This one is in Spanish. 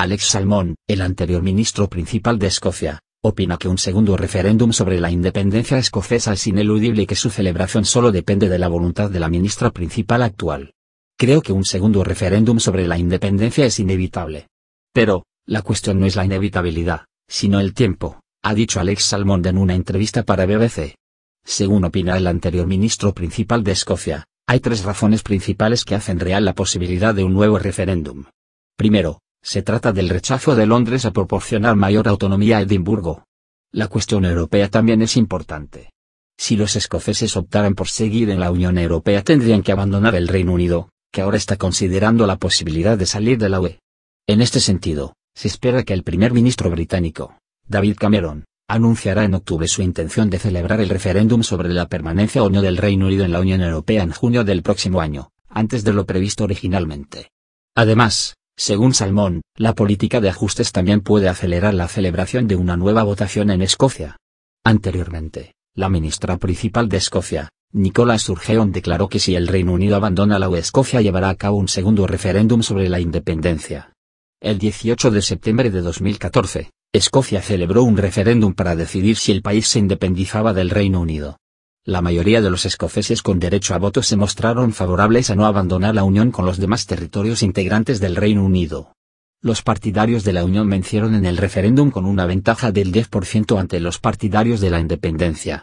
Alex Salmond, el anterior ministro principal de Escocia, opina que un segundo referéndum sobre la independencia escocesa es ineludible y que su celebración solo depende de la voluntad de la ministra principal actual. Creo que un segundo referéndum sobre la independencia es inevitable. Pero, la cuestión no es la inevitabilidad, sino el tiempo, ha dicho Alex Salmond en una entrevista para BBC. Según opina el anterior ministro principal de Escocia, hay tres razones principales que hacen real la posibilidad de un nuevo referéndum. Primero, se trata del rechazo de Londres a proporcionar mayor autonomía a Edimburgo. La cuestión europea también es importante. Si los escoceses optaran por seguir en la Unión Europea tendrían que abandonar el Reino Unido, que ahora está considerando la posibilidad de salir de la UE. En este sentido, se espera que el primer ministro británico, David Cameron, anunciará en octubre su intención de celebrar el referéndum sobre la permanencia o no del Reino Unido en la Unión Europea en junio del próximo año, antes de lo previsto originalmente. Además, según Salmón, la política de ajustes también puede acelerar la celebración de una nueva votación en Escocia. Anteriormente, la ministra principal de Escocia, Nicola Sturgeon declaró que si el Reino Unido abandona la UE Escocia llevará a cabo un segundo referéndum sobre la independencia. El 18 de septiembre de 2014, Escocia celebró un referéndum para decidir si el país se independizaba del Reino Unido. La mayoría de los escoceses con derecho a voto se mostraron favorables a no abandonar la unión con los demás territorios integrantes del Reino Unido. Los partidarios de la unión vencieron en el referéndum con una ventaja del 10% ante los partidarios de la independencia.